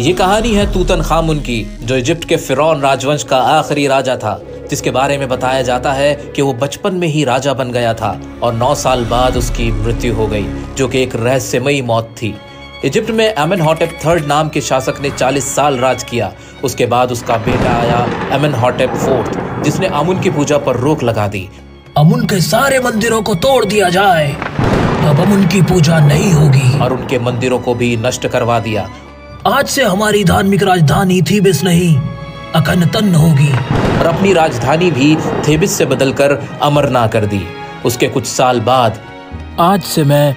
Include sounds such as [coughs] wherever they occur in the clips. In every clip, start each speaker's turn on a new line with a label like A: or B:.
A: ये कहानी है तूतन खामुन की जो इजिप्ट के फिरौन राजवंश का आखिरी राजा था जिसके बारे में बताया जाता है कि वो बचपन में ही राजा बन गया था और 9 साल बाद उसकी मृत्यु हो गई जो कि एक रहस्यमयी मौत थी इजिप्ट में एमन हॉटेप थर्ड नाम के शासक ने 40 साल राज किया उसके बाद उसका बेटा आया एमन हॉटेप फोर्थ जिसने अमुन की पूजा पर रोक लगा दी अमुन के सारे मंदिरों को तोड़ दिया जाए अब अमुन की पूजा नहीं होगी और उनके मंदिरों को भी नष्ट करवा दिया आज से हमारी धार्मिक राजधानी थीबिस नहीं अकन होगी और अपनी राजधानी भी थेबिस से बदलकर अमरना कर दी उसके कुछ साल बाद आज से मैं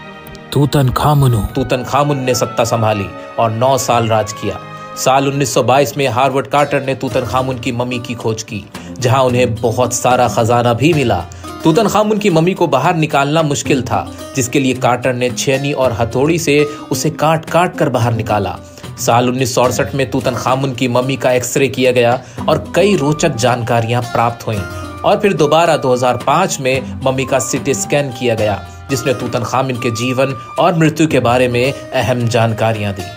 A: तूतन खामुन हूँ तूतन खामुन ने सत्ता संभाली और नौ साल राज किया साल 1922 में हार्वर्ड कार्टर ने तूतन खामुन की मम्मी की खोज की जहां उन्हें बहुत सारा खजाना भी मिला तूतन खामुन की मम्मी को बाहर निकालना मुश्किल था जिसके लिए कार्टर ने छेनी और हथौड़ी से उसे काट काट कर बाहर निकाला साल उन्नीस में तूतन खामुन की मम्मी का एक्सरे किया गया और कई रोचक जानकारियां प्राप्त हुईं और फिर दोबारा 2005 में मम्मी का सिटी स्कैन किया गया जिसने तूतन खामिन के जीवन और मृत्यु के बारे में अहम जानकारियां दी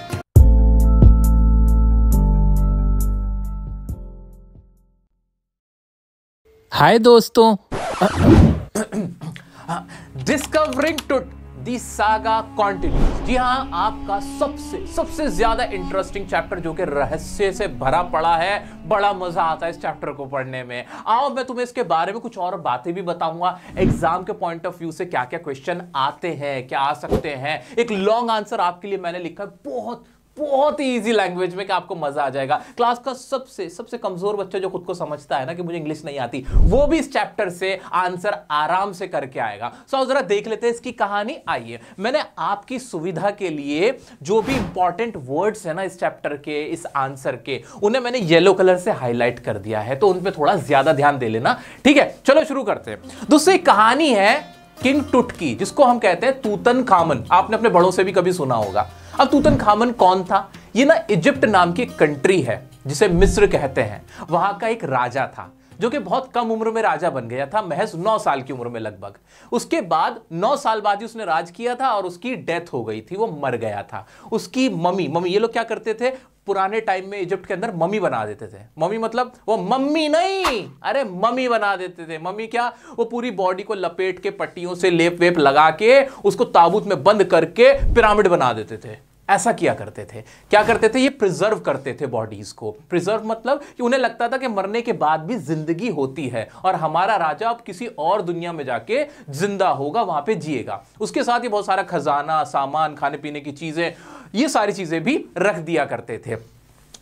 A: हाय दोस्तों [coughs] डिस्कवरिंग दी सागा कॉन्टिन्यू जी हाँ आपका सबसे सबसे ज्यादा इंटरेस्टिंग चैप्टर जो कि रहस्य से भरा पड़ा है बड़ा मजा आता है इस चैप्टर को पढ़ने में आओ मैं तुम्हें इसके बारे में कुछ और बातें भी बताऊंगा एग्जाम के पॉइंट ऑफ व्यू से क्या क्या क्वेश्चन आते हैं क्या आ सकते हैं एक लॉन्ग आंसर आपके लिए मैंने लिखा है बहुत बहुत ही ईजी लैंग्वेज में कि आपको मजा आ जाएगा क्लास का सबसे सबसे कमजोर बच्चा जो खुद को समझता है ना कि मुझे इंग्लिश नहीं आती वो भी इस चैप्टर से आंसर आराम से करके आएगा सो so, जरा देख लेते हैं इसकी कहानी आइए मैंने आपकी सुविधा के लिए जो भी इंपॉर्टेंट वर्ड्स है ना इस चैप्टर के इस आंसर के उन्हें मैंने येलो कलर से हाईलाइट कर दिया है तो उनपे थोड़ा ज्यादा ध्यान दे लेना ठीक है चलो शुरू करते हैं दूसरी कहानी है किंग टुटकी जिसको हम कहते हैं तूतन खामन आपने अपने बड़ों से भी कभी सुना होगा अब तूतन खामन कौन था ये ना इजिप्ट नाम की कंट्री है जिसे मिस्र कहते हैं वहां का एक राजा था जो कि बहुत कम उम्र में राजा बन गया था महज नौ साल की उम्र में लगभग उसके बाद नौ साल बाद ही उसने राज किया था और उसकी डेथ हो गई थी वो मर गया था उसकी मम्मी मम्मी ये लोग क्या करते थे पुराने टाइम में इजिप्ट के अंदर मम्मी बना देते थे मम्मी मतलब वो मम्मी नहीं अरे मम्मी बना देते थे मम्मी क्या वो पूरी बॉडी को लपेट के पट्टियों से लेप वेप लगा के उसको ताबूत में बंद करके पिरामिड बना देते थे ऐसा किया करते थे क्या करते थे ये प्रिजर्व करते थे बॉडीज को प्रिजर्व मतलब कि उन्हें लगता था कि मरने के बाद भी जिंदगी होती है और हमारा राजा अब किसी और दुनिया में जाके जिंदा होगा वहां पे जिएगा उसके साथ ही बहुत सारा खजाना सामान खाने पीने की चीजें ये सारी चीजें भी रख दिया करते थे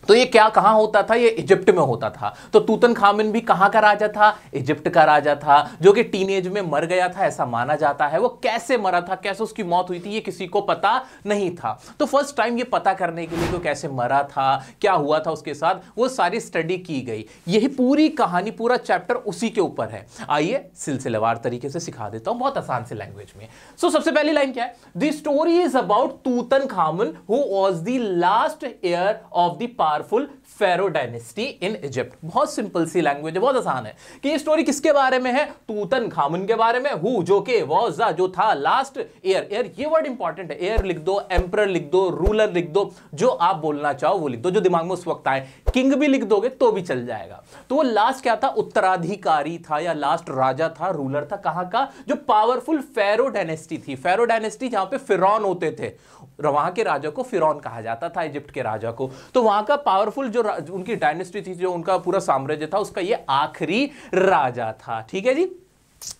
A: तो ये क्या कहां होता था ये इजिप्ट में होता था तो तूतन खामिन भी कहां का राजा था इजिप्ट का राजा था जो कि टीनेज में मर गया था ऐसा माना जाता है वो कैसे मरा था कैसे उसकी मौत हुई थी ये किसी को पता नहीं था तो फर्स्ट टाइम ये पता करने के लिए तो कैसे मरा था क्या हुआ था उसके साथ वो सारी स्टडी की गई यही पूरी कहानी पूरा चैप्टर उसी के ऊपर है आइए सिलसिलेवार तरीके से सिखा देता हूँ बहुत आसान से लैंग्वेज में सो सबसे पहली लाइन क्या है the story is about Tutankhamun who was the last heir of the powerful pharaoh dynasty in Egypt बहुत सिंपल सी लैंग्वेज है बहुत आसान है कि ये स्टोरी किसके बारे में है तूतन खामुन के बारे में हु जो के वॉज जो था लास्ट एयर एयर ये वर्ड इंपॉर्टेंट है एयर लिख दो एम्पर लिख दो रूलर लिख दो जो आप बोलना चाहो वो लिख दो जो दिमाग में उस वक्त आए किंग भी लिख दोगे तो भी चल जाएगा तो वो लास्ट क्या था उत्तराधिकारी था या लास्ट राजा था रूलर था कहां का जो पावरफुल फेरो डायनेस्टी थी फेरो डायनेस्टी जहां पे फिरौन होते थे वहां के राजा को फिरौन कहा जाता था इजिप्ट के राजा को तो वहां का पावरफुल जो उनकी डायनेस्टी थी जो उनका पूरा साम्राज्य था उसका ये आखिरी राजा था ठीक है जी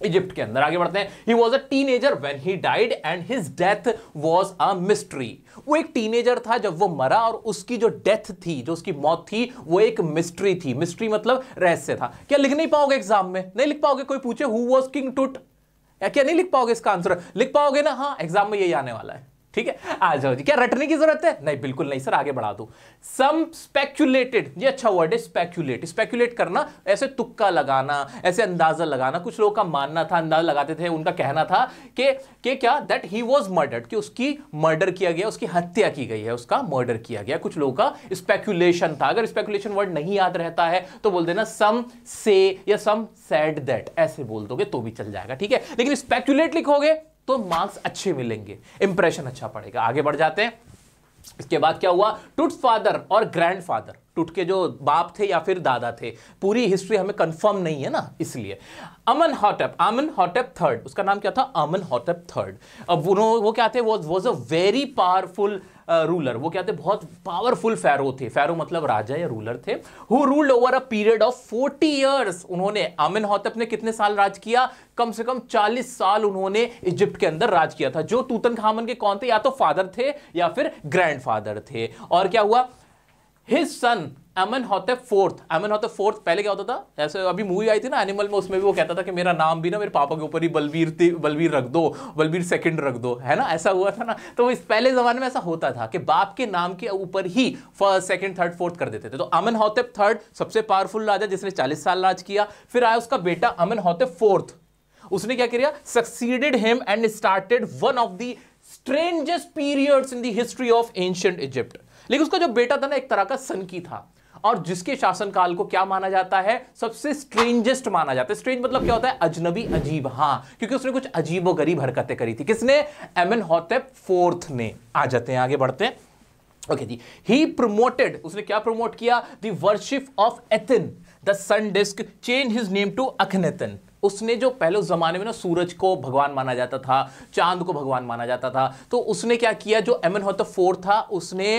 A: इजिप्ट के अंदर आगे बढ़ते हैं ही was a teenager when he died and his death was a mystery वो एक टीनेजर था जब वो मरा और उसकी जो डेथ थी जो उसकी मौत थी वो एक मिस्ट्री थी मिस्ट्री मतलब रहस्य था क्या लिख नहीं पाओगे एग्जाम में नहीं लिख पाओगे कोई पूछे हु वॉज किंग टुट क्या नहीं लिख पाओगे इसका आंसर लिख पाओगे ना हाँ एग्जाम में यही आने वाला है ठीक है आ जाओ जी क्या रटने की जरूरत है नहीं बिल्कुल नहीं सर आगे बढ़ा दो सम स्पेक्यूलेटेड ये अच्छा वर्ड है स्पेक्यूलेट स्पेक्यूलेट करना ऐसे तुक्का लगाना ऐसे अंदाजा लगाना कुछ लोगों का मानना था अंदाजा लगाते थे उनका कहना था कि कि क्या दैट ही वाज मर्डर्ड कि उसकी मर्डर किया गया उसकी हत्या की गई है उसका मर्डर किया गया कुछ लोगों का स्पेक्यूलेशन था अगर स्पेक्यूलेशन वर्ड नहीं याद रहता है तो बोल देना सम से या सम सेड दैट ऐसे बोल दोगे तो भी चल जाएगा ठीक है लेकिन स्पेक्यूलेट लिखोगे तो मार्क्स अच्छे मिलेंगे इंप्रेशन अच्छा पड़ेगा आगे बढ़ जाते हैं इसके बाद क्या हुआ टूट फादर और ग्रैंड फादर टुटके जो बाप थे या फिर दादा थे पूरी हिस्ट्री हमें कंफर्म नहीं है ना इसलिए अमन हॉटअप अमन हॉटअप थर्ड उसका नाम क्या था अमन हॉटअप थर्ड अब वो वो क्या थे वो was a very powerful ruler वो क्या थे बहुत पावरफुल फैरो थे फैरो मतलब राजा या रूलर थे who ruled over a period of forty years उन्होंने अमिन हॉटअप ने कितने साल राज किया कम से कम चालीस साल उन्होंने इजिप्ट के अंदर राज किया था जो तूतन खामन के कौन थे या तो फादर थे या फिर ग्रैंड थे और क्या हुआ हिज सन अमन होते फोर्थ अमन होते फोर्थ पहले क्या होता था जैसे अभी मूवी आई थी ना एनिमल में उसमें भी वो कहता था कि मेरा नाम भी ना मेरे पापा के ऊपर ही बलवीर थी बलवीर रख दो बलवीर सेकंड रख दो है ना ऐसा हुआ था ना तो इस पहले ज़माने में ऐसा होता था कि बाप के नाम के ऊपर ही फर्स्ट सेकंड थर्ड फोर्थ कर देते थे तो अमन होते थर्ड सबसे पावरफुल राजा जिसने चालीस साल राज किया फिर आया उसका बेटा अमन होते फोर्थ उसने क्या किया succeeded him and started one of the strangest periods in the history of ancient Egypt लेकिन उसका जो बेटा था ना एक तरह का सनकी था और जिसके शासनकाल को क्या माना जाता है सबसे स्ट्रेंजेस्ट माना जाता है स्ट्रेंज मतलब क्या होता है अजनबी अजीब हाँ क्योंकि उसने कुछ अजीब गरीब हरकतें करी थी किसने एम होतेप फोर्थ ने आ जाते हैं आगे बढ़ते हैं ओके जी ही प्रमोटेड उसने क्या प्रमोट किया worship of Aten the sun disc change his name to Akhenaten उसने जो पहले उस जमाने में ना सूरज को भगवान माना जाता था चांद को भगवान माना जाता था तो उसने क्या किया जो एमन होता फोर था उसने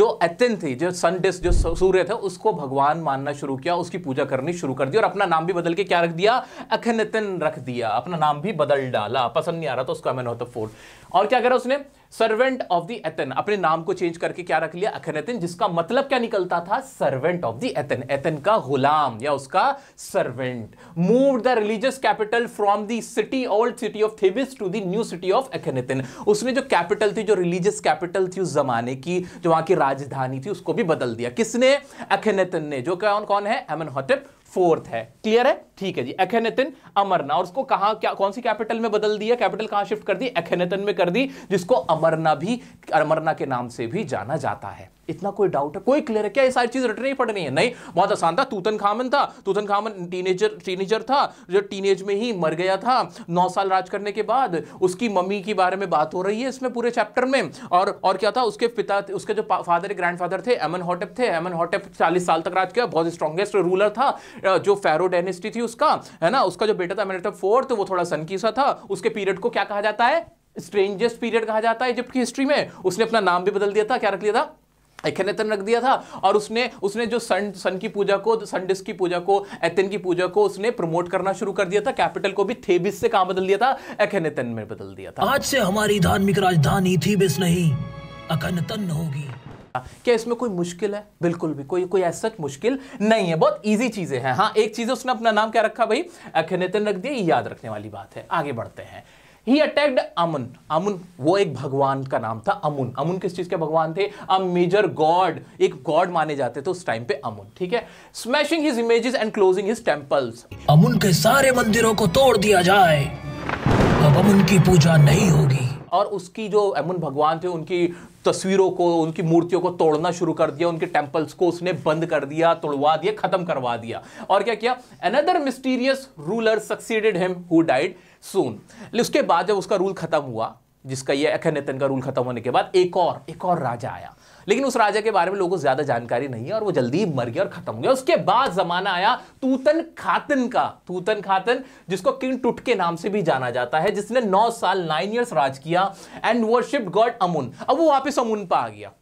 A: जो एथिन थी जो सनडिस जो सूर्य था उसको भगवान मानना शुरू किया उसकी पूजा करनी शुरू कर दी और अपना नाम भी बदल के क्या रख दिया अखनतन रख दिया अपना नाम भी बदल डाला पसंद नहीं आ रहा था उसको एमन होता फोर और क्या करा उसने सर्वेंट ऑफ दी एथन अपने नाम को चेंज करके क्या रख लिया अखनतिन जिसका मतलब क्या निकलता था servant of the Aten Aten का गुलाम या उसका servant move the religious capital from the city old city of Thebes to the new city of Akhetaten उसने जो कैपिटल थी जो रिलीजियस कैपिटल थी उस जमाने की जो वहां की राजधानी थी उसको भी बदल दिया किसने अखनतिन ने जो कौन कौन है एमन हॉटिप फोर्थ है क्लियर है ठीक है जी एखेनेतन अमरना और उसको कहा क्या कौन सी कैपिटल में बदल दिया कैपिटल कहां शिफ्ट कर दी एखेनेतन में कर दी जिसको अमरना भी अमरना के नाम से भी जाना जाता है इतना कोई डाउट है कोई क्लियर है क्या ये सारी चीज रटनी पड़ रही है नहीं बहुत आसान था तूतन खामन था तूतन खामन टीनेजर टीनेजर था जो टीनेज में ही मर गया था नौ साल राज करने के बाद उसकी मम्मी के बारे में बात हो रही है इसमें पूरे चैप्टर में और और क्या था उसके पिता उसके जो फादर ग्रैंड फादर थे एमन हॉटेप थे एमन हॉटेप चालीस साल तक राज किया बहुत स्ट्रॉगेस्ट रूलर था जो फेरो डेनेस्टी थी उसका है ना उसका जो बेटा था मेरे फोर्थ तो वो थोड़ा सनकी सा था उसके पीरियड को क्या कहा जाता है स्ट्रेंजेस्ट पीरियड कहा जाता है इजिप्ट की हिस्ट्री में उसने अपना नाम भी बदल दिया था क्या रख लिया था एखेनेतन रख दिया था और उसने उसने जो सन सन की पूजा को सनडिस की पूजा को एथेन की पूजा को उसने प्रमोट करना शुरू कर दिया था कैपिटल को भी थेबिस से कहा बदल दिया था एखेनेतन में बदल दिया था आज से हमारी धार्मिक राजधानी थीबिस नहीं अखनतन होगी क्या इसमें कोई मुश्किल है बिल्कुल भी कोई कोई ऐसा मुश्किल नहीं है बहुत ईजी चीज़ें हैं हाँ एक चीज़ उसने अपना नाम क्या रखा भाई अखिनेतन रख दिया याद रखने वाली बात है आगे बढ़ते हैं ही अटैक्ड अमुन अमुन वो एक भगवान का नाम था अमुन अमुन किस चीज के भगवान थे अ मेजर गॉड एक गॉड माने जाते थे उस टाइम पे अमुन ठीक है smashing his images and closing his temples Amun के सारे मंदिरों को तोड़ दिया जाए अब अमुन की पूजा नहीं होगी और उसकी जो अमुन भगवान थे उनकी तस्वीरों को उनकी मूर्तियों को तोड़ना शुरू कर दिया उनके टेम्पल्स को उसने बंद कर दिया तोड़वा दिया खत्म करवा दिया और क्या किया another mysterious ruler succeeded him who died soon उसके बाद जब उसका रूल खत्म हुआ जिसका ये अखनेतन का रूल खत्म होने के बाद एक और एक और राजा आया लेकिन उस राजा के बारे में लोगों को ज्यादा जानकारी नहीं है और वो जल्दी मर गया और खत्म हो गया उसके बाद जमाना आया तूतन खातन का तूतन खातन जिसको किंग टुट के नाम से भी जाना जाता है जिसने नौ साल नाइन ईयर्स राज किया एंड वर्शिप गॉड अमुन अब वो वापिस अमुन पर आ गया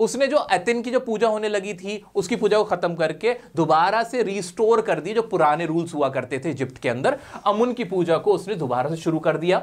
A: उसने जो एतिन की जो पूजा होने लगी थी उसकी पूजा को खत्म करके दोबारा से रिस्टोर कर दी जो पुराने रूल्स हुआ करते थे इजिप्ट के अंदर अमुन की पूजा को उसने दोबारा से शुरू कर दिया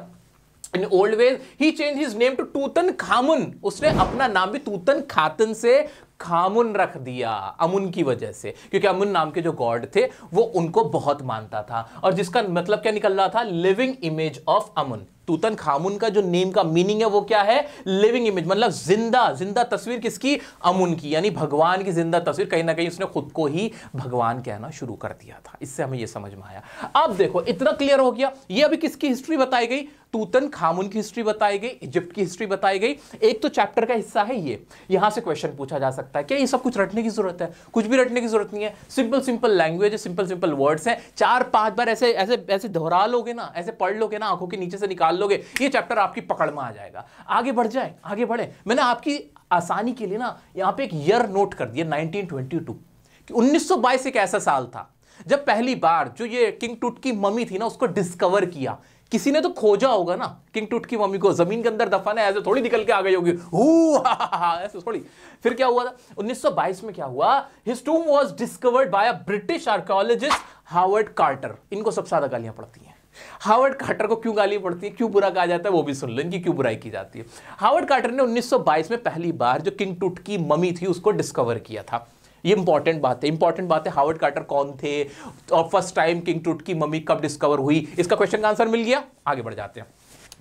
A: in old ways he change his name to Tutankhamun उसने अपना नाम भी तूतन खातन से खामुन रख दिया अमुन की वजह से क्योंकि अमुन नाम के जो गॉड थे वो उनको बहुत मानता था और जिसका मतलब क्या निकल रहा था living image of Amun Tutankhamun का जो नेम का मीनिंग है वो क्या है लिविंग इमेज मतलब जिंदा जिंदा तस्वीर किसकी अमुन की यानी भगवान की जिंदा तस्वीर कहीं ना कहीं उसने खुद को ही भगवान कहना शुरू कर दिया था इससे हमें यह समझ में आया अब देखो इतना क्लियर हो गया यह अभी किसकी हिस्ट्री बताई गई तूतन खामुन की हिस्ट्री बताई गई इजिप्ट की हिस्ट्री बताई गई एक तो चैप्टर का हिस्सा है ये यहां से क्वेश्चन पूछा जा सकता है क्या ये सब कुछ रटने की जरूरत है कुछ भी रटने की जरूरत नहीं है simple simple language simple simple words हैं चार पांच बार ऐसे ऐसे ऐसे दोहरा लोगे ना ऐसे पढ़ लोगे ना आंखों के नीचे से निकाल लोगे ये चैप्टर आपकी पकड़ में आ जाएगा आगे बढ़ जाए आगे बढ़े मैंने आपकी आसानी के लिए ना यहाँ पे एक ईयर नोट कर दिया 1922 कि 1922 एक ऐसा साल था जब पहली बार जो ये किंग टूट की मम्मी थी ना उसको डिस्कवर किया किसी ने तो खोजा होगा ना किंग टूट की मम्मी को जमीन के अंदर दफाना ऐसे थोड़ी निकल के आ गई होगी [laughs] ऐसे थोड़ी फिर क्या हुआ था 1922 में क्या हुआ his tomb was discovered by a British archaeologist Howard Carter इनको सबसे ज्यादा गालियां पड़ती हैं हावर्ड कार्टर को क्यों गाली पड़ती है क्यों बुरा कहा जाता है वो भी सुन लो इनकी क्यों बुराई की जाती है हावर्ड कार्टर ने 1922 में पहली बार जो किंग टूट की मम्मी थी उसको डिस्कवर किया था ये इंपॉर्टेंट बात है इंपॉर्टेंट बात है हावर्ड कार्टर कौन थे और फर्स्ट टाइम किंग टूट की मम्मी कब डिस्कवर हुई इसका क्वेश्चन का आंसर मिल गया आगे बढ़ जाते हैं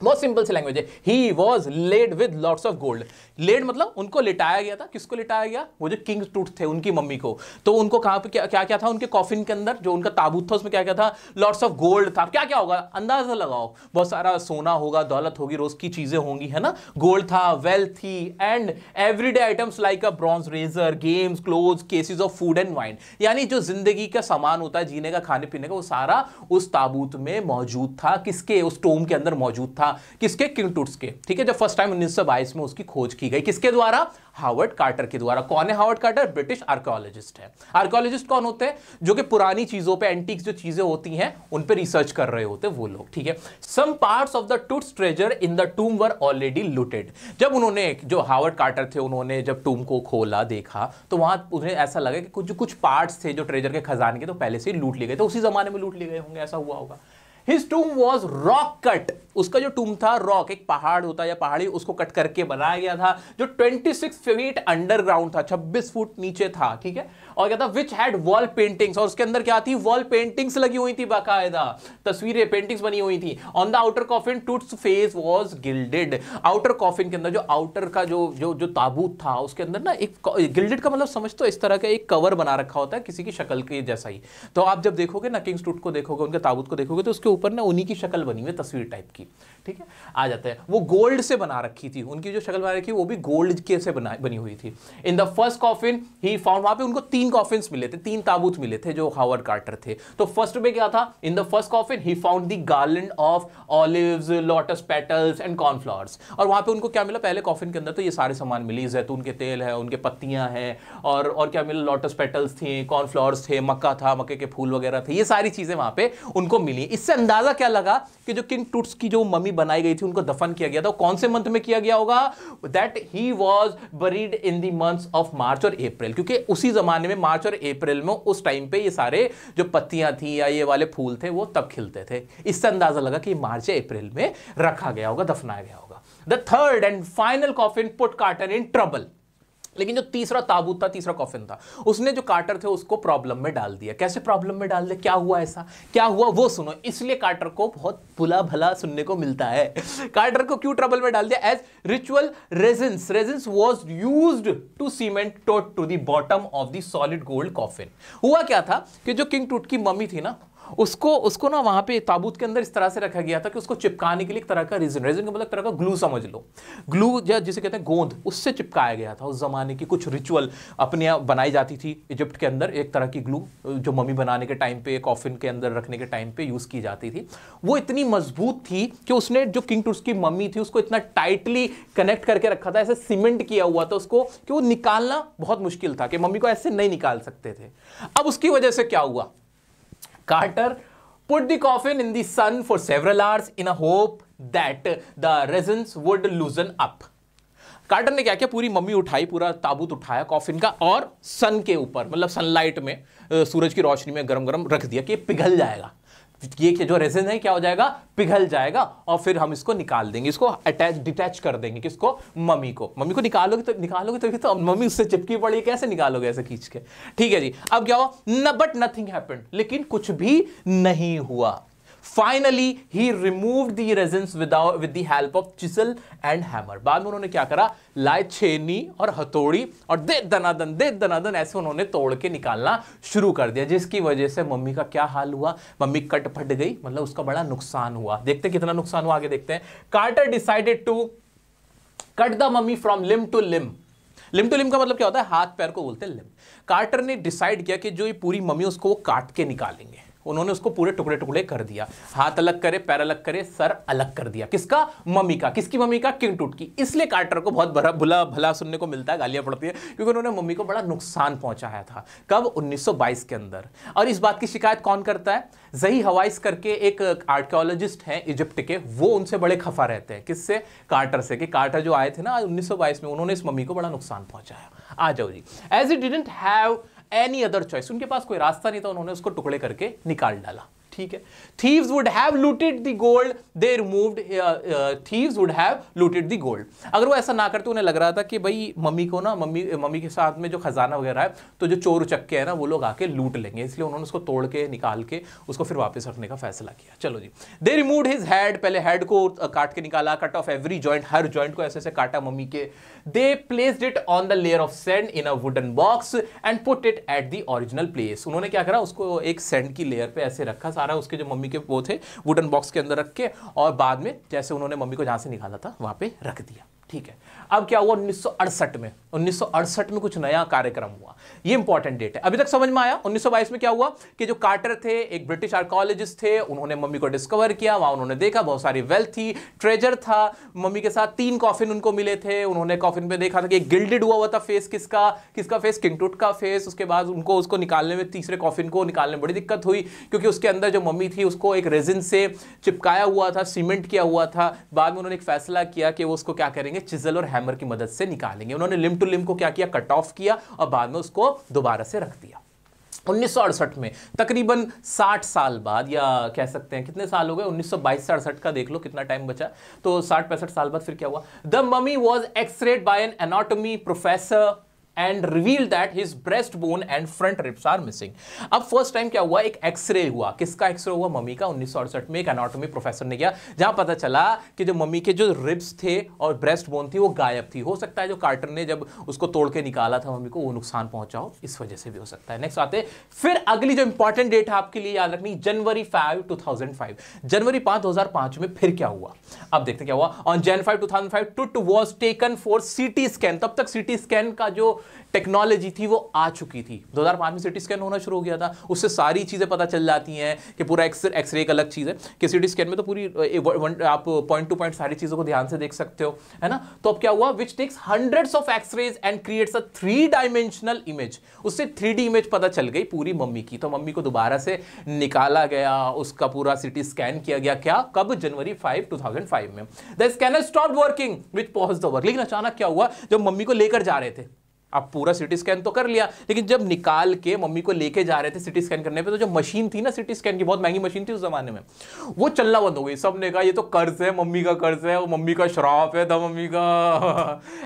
A: बहुत सिंपल सी लैंग्वेज है he was laid with lots of gold laid मतलब उनको लिटाया गया था किसको लिटाया गया वो जो किंग टूट थे उनकी मम्मी को तो उनको कहाँ पे क्या क्या था उनके कॉफिन के अंदर जो उनका ताबूत था उसमें क्या क्या था लॉर्ड्स ऑफ गोल्ड था क्या क्या होगा अंदाजा लगाओ बहुत सारा सोना होगा दौलत होगी रोज की चीजें होंगी है ना गोल्ड था वेल्थ थी and everyday items like a bronze razor games cloth cases of food and wine यानी जो जिंदगी का सामान होता है जीने का खाने पीने का वो सारा उस ताबूत में मौजूद था किसके उस टोम के अंदर मौजूद था किसके किंग टूट्स के ठीक है जब फर्स्ट टाइम उन्नीस में उसकी खोज की की गई किसके द्वारा हार्वर्ड कार्टर के द्वारा कौन है हार्वर्ड कार्टर ब्रिटिश आर्कोलॉजिस्ट है आर्कोलॉजिस्ट कौन होते हैं जो कि पुरानी चीजों पे एंटीक्स जो चीजें होती हैं उन पे रिसर्च कर रहे होते हैं वो लोग ठीक है some parts of the Tut's treasure in the tomb were already looted जब उन्होंने जो हार्वर्ड कार्टर थे उन्होंने जब टूम को खोला देखा तो वहां उन्हें ऐसा लगा कि कुछ कुछ पार्ट्स थे जो ट्रेजर के खजाने के तो पहले से लूट लिए गए थे उसी जमाने में लूट लिए गए होंगे ऐसा हुआ होगा his tomb was rock cut उसका जो टूम था रॉक एक पहाड़ होता है या पहाड़ी उसको कट करके बनाया गया था जो 26 फीट अंडरग्राउंड था 26 फुट नीचे था ठीक है और क्या था विच हैड वॉल पेंटिंग्स और उसके अंदर क्या थी वॉल पेंटिंग्स लगी हुई थी बाकायदा तस्वीरें पेंटिंग्स बनी हुई थी on the outer coffin Tut's face was gilded outer coffin के अंदर जो आउटर का जो जो जो ताबूत था उसके अंदर ना एक गिल्डेड का मतलब समझ तो इस तरह का एक कवर बना रखा होता है किसी की शक्ल के जैसा ही तो आप जब देखोगे ना किंग्स टूट को देखोगे उनके ताबूत को देखोगे तो उसके ऊपर ना उन्हीं की शक्ल बनी हुई है तस्वीर टाइप की ठीक है आ जाता है वो गोल्ड से बना रखी थी उनकी जो शक्ल बना रखी वो भी गोल्ड के से बना बनी हुई थी in the first coffin he found वहाँ पे उनको तीन कॉफिन मिले थे तीन ताबूत मिले थे जो हावर्ड कार्टर थे तो फर्स्ट में क्या था in the first coffin he found the garland of olive lotus petals and cornflowers और वहाँ पर उनको क्या मिला पहले कॉफिन के अंदर तो ये सारे सामान मिली जैतून के तेल है उनके पत्तियाँ हैं और और क्या मिला लोटस पेटल्स थी कॉर्नफ्लावर्स थे मक्का था मक्के के फूल वगैरह थे ये सारी चीज़ें वहाँ पे उनको मिली इससे अंदाजा क्या लगा कि जो किंग टूट्स की जो मम्मी बनाई गई थी उनको दफन किया गया था कौन से मंथ में किया गया होगा that he was buried in the month of March और अप्रैल क्योंकि उसी जमाने में मार्च और अप्रैल में उस टाइम पे ये सारे जो पत्तियां थी या ये वाले फूल थे वो तब खिलते थे इससे अंदाजा लगा कि मार्च या अप्रैल में रखा गया होगा दफनाया गया होगा the third and final coffin put Carter in trouble लेकिन जो तीसरा ताबूत था तीसरा कॉफिन था उसने जो कार्टर थे उसको प्रॉब्लम में डाल दिया कैसे प्रॉब्लम में डाल दिया क्या हुआ ऐसा क्या हुआ वो सुनो इसलिए कार्टर को बहुत भुला भला सुनने को मिलता है कार्टर को क्यों ट्रबल में डाल दिया as ritual resins resins was use to cement Tut to the bottom of the solid gold coffin हुआ क्या था कि जो किंग टूट की मम्मी थी ना उसको उसको ना वहां पे ताबूत के अंदर इस तरह से रखा गया था कि उसको चिपकाने के लिए एक तरह का रीजन रीजन का मतलब तरह का ग्लू समझ लो ग्लू या जिसे कहते हैं गोंद उससे चिपकाया गया था उस जमाने की कुछ रिचुअल अपने यहाँ बनाई जाती थी इजिप्ट के अंदर एक तरह की ग्लू जो मम्मी बनाने के टाइम पे कॉफिन के अंदर रखने के टाइम पे यूज़ की जाती थी वो इतनी मजबूत थी कि उसने जो किंग टूर्स की मम्मी थी उसको इतना टाइटली कनेक्ट करके रखा था ऐसे सीमेंट किया हुआ था उसको कि वो निकालना बहुत मुश्किल था कि मम्मी को ऐसे नहीं निकाल सकते थे अब उसकी वजह से क्या हुआ Carter put the coffin in the sun for several hours in a hope that the resins would loosen up. Carter ने क्या किया पूरी मम्मी उठाई पूरा ताबूत उठाया कॉफिन का और सन के ऊपर मतलब सनलाइट में सूरज की रोशनी में गरम गरम रख दिया कि पिघल जाएगा ये जो रेजिन है क्या हो जाएगा पिघल जाएगा और फिर हम इसको निकाल देंगे इसको अटैच डिटैच कर देंगे किसको मम्मी को मम्मी को निकालोगे तो निकालोगे तो, तो मम्मी उससे चिपकी पड़ी कैसे निकालोगे ऐसे खींच के ठीक है जी अब क्या हुआ न बट नथिंग हैपन लेकिन कुछ भी नहीं हुआ finally he remove the resins without with the help of chisel and hammer बाद में उन्होंने क्या करा लाए छेनी और हथौड़ी और दे दनादन दे दनादन ऐसे उन्होंने तोड़ के निकालना शुरू कर दिया जिसकी वजह से मम्मी का क्या हाल हुआ मम्मी कट फट गई मतलब उसका बड़ा नुकसान हुआ देखते कितना नुकसान हुआ आगे देखते हैं Carter decided to cut the mummy from limb to limb limb to limb का मतलब क्या होता है हाथ पैर को बोलते हैं लिम कार्टर ने डिसाइड किया कि जो ये पूरी मम्मी उसको वो काट के निकालेंगे उन्होंने उसको पूरे टुकड़े टुकड़े कर दिया हाथ अलग करे पैर अलग करे सर अलग कर दिया किसका मम्मी का किसकी मम्मी का किंग टूट की इसलिए कार्टर को बहुत बड़ा भुला भला सुनने को मिलता है गालियां पड़ती है क्योंकि उन्होंने मम्मी को बड़ा नुकसान पहुंचाया था कब उन्नीस के अंदर और इस बात की शिकायत कौन करता है जही हवाइस करके एक आर्कियोलॉजिस्ट हैं इजिप्ट के वो उनसे बड़े खफा रहते हैं किससे कार्टर से कि कार्टर जो आए थे ना उन्नीस में उन्होंने इस मम्मी को बड़ा नुकसान पहुंचाया आ जाओ जी as it didn't have any other choice उनके पास कोई रास्ता नहीं था उन्होंने उसको टुकड़े करके निकाल डाला ठीक है thieves would have looted the gold they removed thieves would have looted the gold अगर वो ऐसा ना करते उन्हें लग रहा था कि भाई मम्मी को ना मम्मी मम्मी के साथ में जो खजाना वगैरह है तो जो चोर उचक्के हैं ना वो लोग आके लूट लेंगे इसलिए उन्होंने उसको तोड़ के निकाल के उसको फिर वापस रखने का फैसला किया चलो जी दे रिमूव हिज हेड पहले हेड को uh, काट के निकाला कट ऑफ एवरी ज्वाइंट हर ज्वाइंट को ऐसे ऐसे काटा मम्मी के they placed it on the layer of sand in a wooden box and put it at the original place उन्होंने क्या करा उसको एक सेंड की लेयर पे ऐसे रखा सारा सारा उसके जो मम्मी के वो थे वुडन बॉक्स के अंदर रख के और बाद में जैसे उन्होंने मम्मी को जहाँ से निकाला था वहाँ पर रख दिया ठीक है अब क्या हुआ उन्नीस में उन्नीस में कुछ नया कार्यक्रम हुआ ये इंपॉर्टेंट डेट है अभी तक समझ में आया 1922 में क्या हुआ कि जो कार्टर थे एक ब्रिटिश आर्कोलॉजिस्ट थे उन्होंने मम्मी को डिस्कवर किया वहां उन्होंने देखा बहुत सारी वेल्थ थी ट्रेजर था मम्मी के साथ तीन कॉफिन उनको मिले थे उन्होंने कॉफिन में देखा था कि गिल्डेड हुआ हुआ था फेस किसका किसका फेस किंगटूट का फेस उसके बाद उनको उसको निकालने में तीसरे कॉफिन को निकालने में बड़ी दिक्कत हुई क्योंकि उसके अंदर जो मम्मी थी उसको एक रेजिन से चिपकाया हुआ था सीमेंट किया हुआ था बाद में उन्होंने एक फैसला किया कि वो उसको क्या करेंगे करेंगे चिजल और हैमर की मदद से निकालेंगे उन्होंने लिम टू लिम को क्या किया कट ऑफ किया और बाद में उसको दोबारा से रख दिया उन्नीस में तकरीबन 60 साल बाद या कह सकते हैं कितने साल हो गए उन्नीस सौ का देख लो कितना टाइम बचा तो 60 पैंसठ साल बाद फिर क्या हुआ the mummy was x-rayed by an anatomy professor and reveal that his breast bone and front ribs are missing अब फर्स्ट टाइम क्या हुआ एक एक्सरे हुआ किसका एक्सरे हुआ मम्मी का उन्नीस में एक अनाटोमी प्रोफेसर ने किया जहां पता चला कि जो मम्मी के जो रिब्स थे और ब्रेस्ट बोन थी वो गायब थी हो सकता है जो कार्टर ने जब उसको तोड़ के निकाला था मम्मी को वो नुकसान पहुंचा हो इस वजह से भी हो सकता है नेक्स्ट आते फिर अगली जो इंपॉर्टेंट डेट है आपके लिए याद रखनी January five two thousand five जनवरी पांच दो हजार पांच में फिर क्या हुआ अब देखते क्या हुआ on Jan five two thousand five Tut was taken for T scan तब तक टी स्कैन का जो टेक्नोलॉजी थी वो आ चुकी थी 2005 में सिटी स्कैन होना शुरू हो गया था उससे सारी चीज़ें पता चल जाती हैं कि पूरा एक्सरे एक्सरे एक अलग चीज़ है कि सिटी स्कैन में तो पूरी आप पॉइंट टू पॉइंट सारी चीज़ों को ध्यान से देख सकते हो है ना तो अब क्या हुआ which takes hundreds of x-rays and creates a three dimensional image उससे थ्री इमेज पता चल गई पूरी मम्मी की तो मम्मी को दोबारा से निकाला गया उसका पूरा सिटी स्कैन किया गया क्या कब जनवरी फाइव टू में the scanner stop working which pause the work लेकिन अचानक क्या हुआ जब मम्मी को लेकर जा रहे थे आप पूरा सिटी स्कैन तो कर लिया लेकिन जब निकाल के मम्मी को लेके जा रहे थे सिटी स्कैन करने पे तो जो मशीन थी ना सिटी स्कैन की बहुत महंगी मशीन थी उस जमाने में वो चलना बंद हो गई सब ने कहा ये तो कर्ज है मम्मी का कर्ज है वो मम्मी का शराब है था मम्मी का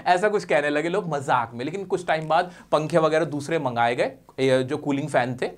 A: [laughs] ऐसा कुछ कहने लगे लोग मजाक में लेकिन कुछ टाइम बाद पंखे वगैरह दूसरे मंगाए गए जो कूलिंग फैन थे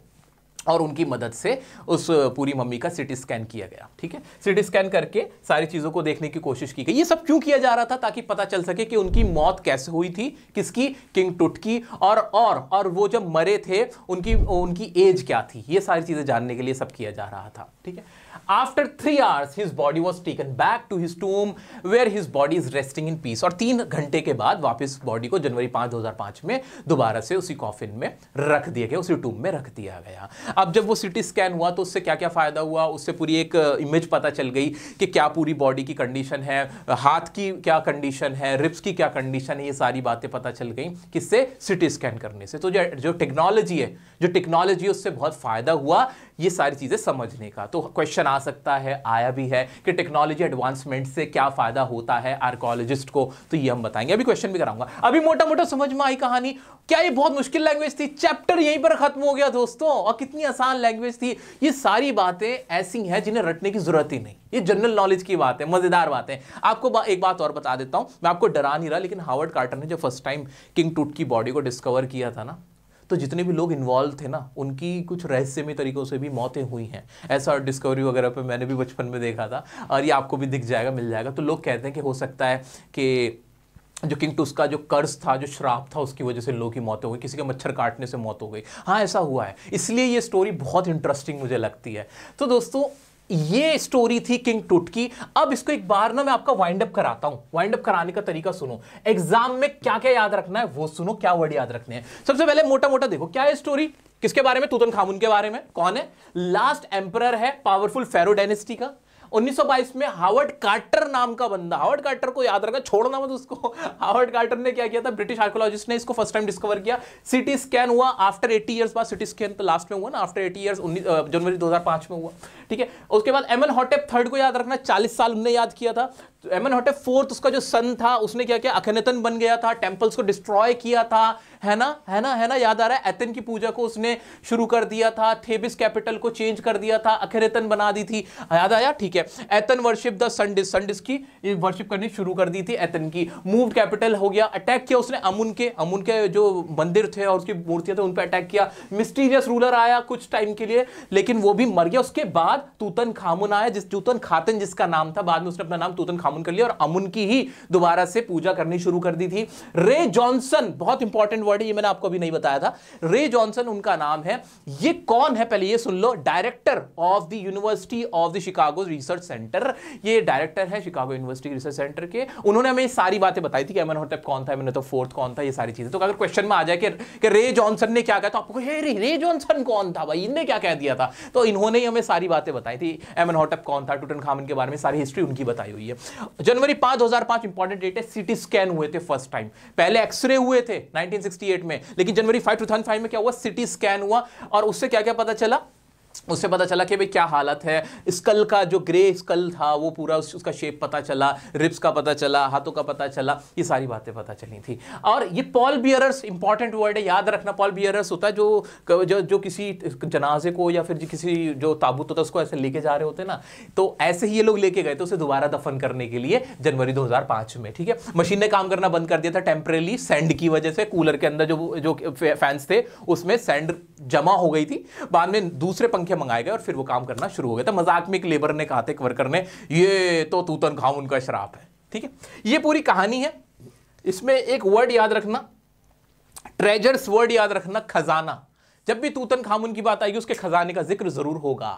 A: और उनकी मदद से उस पूरी मम्मी का सिटी स्कैन किया गया ठीक है सिटी स्कैन करके सारी चीज़ों को देखने की कोशिश की गई ये सब क्यों किया जा रहा था ताकि पता चल सके कि उनकी मौत कैसे हुई थी किसकी किंग टुट की और और और वो जब मरे थे उनकी उनकी एज क्या थी ये सारी चीज़ें जानने के लिए सब किया जा रहा था ठीक है after three hours his body was taken back to his tomb where his body is resting in peace और तीन घंटे के बाद वापस बॉडी को जनवरी पांच दो हज़ार पांच में दोबारा से उसी कॉफिन में रख दिया गया उसी टूम में रख दिया गया अब जब वो सिटी स्कैन हुआ तो उससे क्या क्या फ़ायदा हुआ उससे पूरी एक इमेज पता चल गई कि क्या पूरी बॉडी की कंडीशन है हाथ की क्या कंडीशन है रिप्स की क्या कंडीशन है ये सारी बातें पता चल गई किससे सिटी स्कैन करने से तो जो टेक्नोलॉजी है जो टेक्नोलॉजी है उससे बहुत फ़ायदा हुआ ये सारी चीज़ें समझने का तो क्वेश्चन आ सकता है आया भी है कि टेक्नोलॉजी एडवांसमेंट से क्या फ़ायदा होता है आर्कोलॉजिस्ट को तो ये हम बताएंगे अभी क्वेश्चन भी कराऊंगा अभी मोटा मोटा समझ में आई कहानी क्या ये बहुत मुश्किल लैंग्वेज थी चैप्टर यहीं पर खत्म हो गया दोस्तों और कितनी आसान लैंग्वेज थी ये सारी बातें ऐसी हैं जिन्हें रटने की जरूरत ही नहीं ये जनरल नॉलेज की बात है मज़ेदार बात है आपको बा, एक बात और बता देता हूं मैं आपको डरा नहीं रहा लेकिन हार्वर्ड कार्टर ने जो फर्स्ट टाइम किंग टूट की बॉडी को डिस्कवर किया था ना तो जितने भी लोग इन्वॉल्व थे ना उनकी कुछ रहस्यमय तरीक़ों से भी मौतें हुई हैं ऐसा डिस्कवरी वगैरह पे मैंने भी बचपन में देखा था और ये आपको भी दिख जाएगा मिल जाएगा तो लोग कहते हैं कि हो सकता है कि जो किंग टूस का जो कर्ज था जो श्राप था उसकी वजह से लोगों की मौत हो गई किसी के मच्छर काटने से मौत हो गई हाँ ऐसा हुआ है इसलिए ये स्टोरी बहुत इंटरेस्टिंग मुझे लगती है तो दोस्तों ये स्टोरी थी किंग टूट की अब इसको एक बार ना मैं आपका वाइंड अप कराता हूं वाइंड अप कराने का तरीका सुनो एग्जाम में क्या क्या याद रखना है वो सुनो क्या वर्ड याद रखने हैं सबसे पहले मोटा मोटा देखो क्या है स्टोरी किसके बारे में तूतन खामुन के बारे में कौन है लास्ट एम्पर है पावरफुल फेरोडेनेस्टी का 1922 में हावर्ड कार्टर नाम का बंदा हावर्ड कार्टर को याद रखा छोड़ना मत उसको [laughs] हावर्ड कार्टर ने क्या किया था ब्रिटिश आर्कोलॉजिस्ट ने इसको फर्स्ट टाइम डिस्कवर किया सिटी स्कैन हुआ आफ्टर एटी ईयर्स बाद सिटी स्कैन तो लास्ट में हुआ ना आफ्टर एटी ईयर जनवरी 2005 में हुआ ठीक है उसके बाद एम एन हॉटेप थर्ड को याद रखना चालीस साल उनने याद किया था एमन हटे फोर्थ उसका जो सन था उसने क्या किया अखनेतन बन गया था टेम्पल्स को डिस्ट्रॉय किया था है ना है ना है ना याद आ रहा है एथेन की पूजा को उसने शुरू कर दिया था थेबिस कैपिटल को चेंज कर दिया था अखरतन बना दी थी याद आया ठीक है Aten worship the sun disc sun disc की वर्शिप करनी शुरू कर दी थी एथन की मूव कैपिटल हो गया अटैक किया उसने अमुन के अमुन के जो मंदिर थे और उसकी मूर्तियां थे उन पर अटैक किया मिस्टीरियस रूलर आया कुछ टाइम के लिए लेकिन वो भी मर गया उसके बाद तूतन खामुन आया जिस तूतन खातन जिसका नाम था बाद में उसने अपना नाम तूतन खामुन अमन कर लिया और अमुन की ही दोबारा से पूजा करनी शुरू कर दी थी रे जॉनसन बहुत इंपॉर्टेंट वर्ड है ये मैंने आपको अभी नहीं बताया था रे जॉनसन उनका नाम है ये कौन है पहले ये सुन लो director of the university of the Chicago research centre ये डायरेक्टर है शिकागो यूनिवर्सिटी रिसर्च सेंटर के उन्होंने हमें सारी बातें बताई थी कि एमन होटेप कौन था मैंने तो फोर्थ कौन था ये सारी चीजें तो अगर क्वेश्चन में आ जाए कि, कि रे जॉनसन ने क्या कहा तो आपको रे, जॉनसन कौन था भाई इनने क्या कह दिया था तो इन्होंने ही हमें सारी बातें बताई थी एमन होटेप कौन था टूटन खामन के बारे में सारी हिस्ट्री उनकी बताई हुई है जनवरी पांच दो हजार पांच इंपॉर्टेंट डेट है सिटी स्कैन हुए थे फर्स्ट टाइम पहले एक्सरे हुए थे 1968 में लेकिन जनवरी थाउजेंड फाइव में क्या हुआ सिटी स्कैन हुआ और उससे क्या क्या पता चला उससे पता चला कि भाई क्या हालत है स्कल का जो ग्रे स्कल था वो पूरा उस, उसका शेप पता चला रिप्स का पता चला हाथों का पता चला ये सारी बातें पता चली थी और ये पॉल बियरर्स इंपॉर्टेंट वर्ड है याद रखना पॉल बियरर्स होता है जो जो जो किसी जनाजे को या फिर किसी जो ताबूत होता है उसको ऐसे लेके जा रहे होते ना तो ऐसे ही ये लोग लेके गए थे उसे दोबारा दफन करने के लिए जनवरी दो में ठीक है मशीन ने काम करना बंद कर दिया था टेम्परेली सेंड की वजह से कूलर के अंदर जो जो फैंस थे उसमें सेंड जमा हो गई थी बाद में दूसरे पंख पंखे मंगाए गए और फिर वो काम करना शुरू हो गया था मजाक में एक लेबर ने कहा था एक वर्कर ने ये तो तूतन खाम उनका शराब है ठीक है ये पूरी कहानी है इसमें एक वर्ड याद रखना ट्रेजर्स वर्ड याद रखना खजाना जब भी तूतन खामुन की बात आएगी उसके खजाने का जिक्र जरूर होगा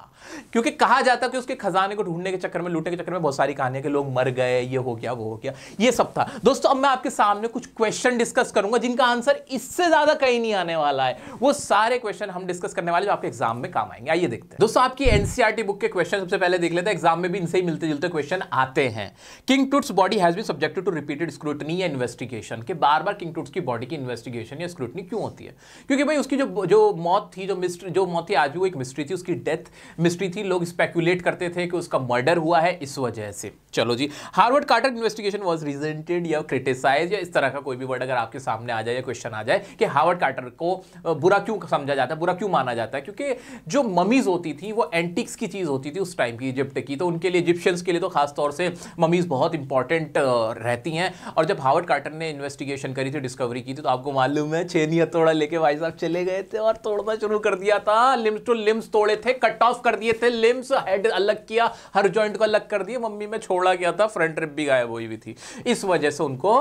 A: क्योंकि कहा जाता है कि उसके खजाने को ढूंढने के चक्कर में लूटने के चक्कर में बहुत सारी कहानियां के लोग मर गए ये हो गया वो हो गया ये सब था दोस्तों अब मैं आपके सामने कुछ क्वेश्चन डिस्कस करूंगा जिनका आंसर इससे ज्यादा कहीं नहीं आने वाला है वो सारे क्वेश्चन हम डिस्कस करने वाले जो आपके एग्जाम में काम आएंगे आइए देखते हैं दोस्तों आपकी एनसीआरटी बुक e के क्वेश्चन सबसे पहले देख लेते हैं एग्जाम में भी इनसे ही मिलते जुलते क्वेश्चन आते हैं King Tut's body has be subjected to repeated scrutiny या इन्वेस्टिगेशन के बार बार किंग टूट्स की बॉडी की इन्वेस्टिगेशन या स्क्रूटनी क्यों होती है क्योंकि भाई उसकी जो जो मौत थी जो मिस्ट्री जो मौत थी आज भी वो एक मिस्ट्री थी उसकी डेथ मिस्ट्री थी लोग स्पेकुलेट करते थे कि उसका मर्डर हुआ है इस वजह से चलो जी Howard Carter investigation was resented या क्रिटिसाइज या इस तरह का कोई भी वर्ड अगर आपके सामने आ जाए या क्वेश्चन आ जाए कि हार्वर्ड कार्टर को बुरा क्यों समझा जाता है बुरा क्यों माना जाता है क्योंकि जो ममीज होती थी वो एंटिक्स की चीज़ होती थी उस टाइम की इजिप्ट की तो उनके लिए इजिप्शियंस के लिए तो खासतौर से ममीज बहुत इंपॉर्टेंट रहती हैं और जब हार्वर्ड कार्टर ने इन्वेस्टिगेशन करी थी डिस्कवरी की थी तो आपको मालूम है छेनी हथौड़ा लेके भाई साहब चले गए थे और तोड़ना शुरू कर दिया था लिम्स टू लिम्स तोड़े थे कट ऑफ कर दिए थे लिम्स हेड अलग किया हर जॉइंट को अलग कर दिया मम्मी में छोड़ा गया था फ्रंट रिप भी गायब हुई हुई थी इस वजह से उनको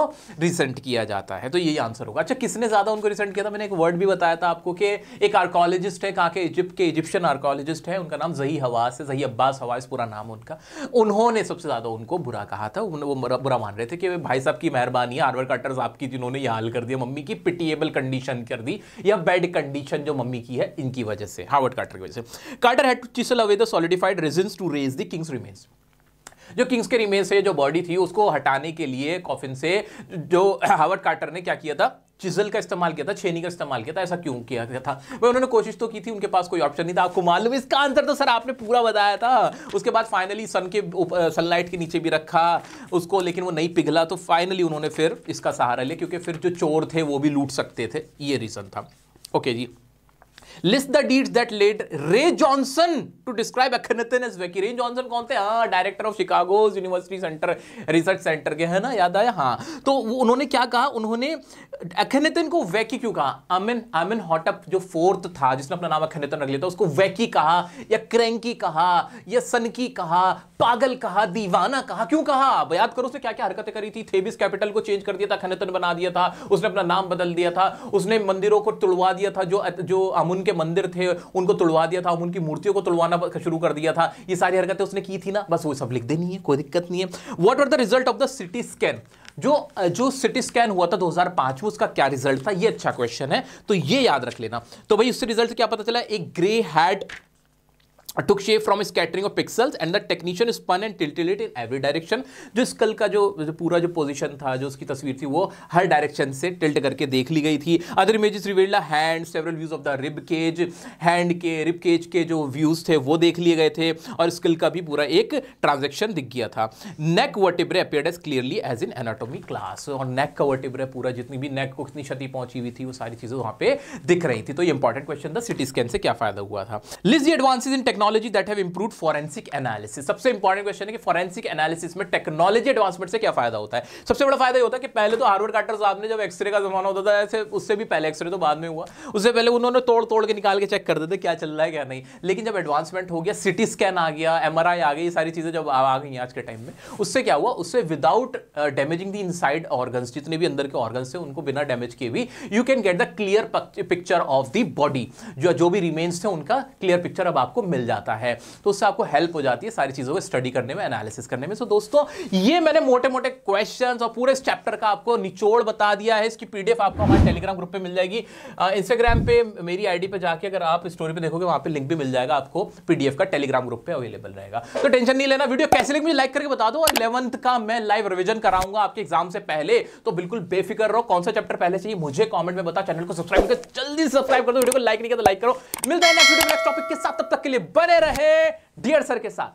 A: रिसेंट किया जाता है तो यही आंसर होगा अच्छा किसने ज़्यादा उनको रिसेंट किया था मैंने एक वर्ड भी बताया था आपको कि एक आर्कोलॉजिस्ट है कहा के इजिप्ट के इजिप्शियन आर्कोलॉजिस्ट है उनका नाम जही हवास है जही अब्बास हवास पूरा नाम उनका उन्होंने सबसे ज़्यादा उनको बुरा कहा था वो बुरा मान रहे थे कि भाई साहब की मेहरबानी है आरवर कटर साहब जिन्होंने यह हाल कर दिया मम्मी की पिटिएबल कंडीशन कर दी या बेड कंडीशन जो मम्मी की है इनकी वजह से हार्वर्ड कार्टर की वजह से Carter had to chisel away the solidified resins to raise the king's remains जो किंग्स के रिमेन्स है जो बॉडी थी उसको हटाने के लिए कॉफिन से जो हार्वर्ड कार्टर ने क्या किया था चिजल का इस्तेमाल किया था छेनी का इस्तेमाल किया था ऐसा क्यों किया गया था वह उन्होंने कोशिश तो की थी उनके पास कोई ऑप्शन नहीं था आपको मालूम इसका आंसर तो सर आपने पूरा बताया था उसके बाद फाइनली सन के सनलाइट के नीचे भी रखा उसको लेकिन वो नहीं पिघला तो फाइनली उन्होंने फिर इसका सहारा लिया क्योंकि फिर जो चोर थे वो भी लूट सकते थे ये रीज़न था ओके जी list the deeds that led Ray Johnson to describe Akhenaten as wacky Ray Johnson कौन थे हां director of Chicago university centre research centre के है ना याद आया हां तो वो उन्होंने क्या कहा उन्होंने अखनतन को वेकी क्यों कहा आमिन आमिन हॉटअप जो फोर्थ था जिसने अपना नाम अखनतन रख लिया था उसको वेकी कहा या क्रैंकी कहा या सनकी कहा पागल कहा दीवाना कहा क्यों कहा याद करो उसने क्या क्या हरकतें करी थी थेबिस कैपिटल को चेंज कर दिया था खनतन बना दिया था उसने अपना नाम बदल दिया था उसने मंदिरों को तुड़वा दिया था जो जो अमुन उनके मंदिर थे उनको तुड़वा दिया था अब उनकी मूर्तियों को तुड़वाना शुरू कर दिया था ये सारी हरकतें उसने की थी ना बस वो सब लिख देनी है कोई दिक्कत नहीं है what are the result of the CT scan जो जो सिटी स्कैन हुआ था 2005 में उसका क्या रिजल्ट था ये अच्छा क्वेश्चन है तो ये याद रख लेना तो भाई उससे रिजल्ट क्या पता चला एक grey head took shape from scattering of pixels and the technician spun and tilted it in every direction जो स्कल का जो जो पूरा जो पोजीशन था जो उसकी तस्वीर थी वो हर डायरेक्शन से टिल्ट करके देख ली गई थी other images revealed and several views of the rib cage and के रिब केज के जो व्यूज थे वो देख लिए गए थे और स्किल का भी पूरा एक ट्रांजेक्शन दिख गया था neck vertebrae appeared as clearly as in anatomy class और नेक का वर्टिब्रे पूरा जितनी भी नेक को कितनी क्षति पहुंची हुई थी वो सारी चीज़ें वहां पे दिख रही थी तो ये इंपॉर्टेंट क्वेश्चन था सिटी स्कैन से क्या फायदा हुआ था list the in technology technology that have improve forensic analysis सबसे इंपॉर्टेंट क्वेश्चन है कि फॉरेंसिक एनालिसिस में टेक्नोलॉजी एडवांसमेंट से क्या फायदा होता है सबसे बड़ा फायदा ये होता है कि पहले तो हार्वर्ड कार्टर साहब ने जब एक्सरे का जमाना होता था ऐसे उससे भी पहले एक्सरे तो बाद में हुआ उससे पहले उन्होंने तोड़ तोड़ के निकाल के चेक कर देते क्या चल रहा है क्या नहीं लेकिन जब एडवांसमेंट हो गया सिटी स्कैन आ गया एम आ गई सारी चीज़ें जब आ गई आज के टाइम में उससे क्या हुआ उससे without damaging the inside organs जितने भी अंदर के ऑर्गन्स थे उनको बिना डैमेज किए भी you can get the clear picture of the body जो जो भी रिमेन्स थे उनका क्लियर पिक्चर अब आपको मिल जाता जाता है तो उससे आपको हेल्प हो जाती है सारी चीज़ों को स्टडी करने में एनालिसिस करने में सो दोस्तों ये मैंने मोटे मोटे क्वेश्चन और पूरे चैप्टर का आपको निचोड़ बता दिया है इसकी पीडीएफ आपको हमारे टेलीग्राम ग्रुप पर मिल जाएगी इंस्टाग्राम पे मेरी आईडी पे जाके अगर आप स्टोरी पर देखोगे वहां पर लिंक भी मिल जाएगा आपको पीडीएफ का टेलीग्राम ग्रुप पर अवेलेबल रहेगा तो टेंशन नहीं लेना वीडियो कैसे लिख मुझे लाइक करके बता दो और इलेवंथ का मैं लाइव रिविजन कराऊंगा आपके एग्जाम से पहले तो बिल्कुल बेफिक्र रहो कौन सा चैप्टर पहले चाहिए मुझे कमेंट में बता चैनल को सब्सक्राइब करके जल्दी सब्सक्राइब कर दो वीडियो को लाइक नहीं किया तो लाइक करो मिलता है नेक्स्ट वीडियो नेक्स्ट टॉपिक के साथ तब तक के लिए बाय बने रहे डियर सर के साथ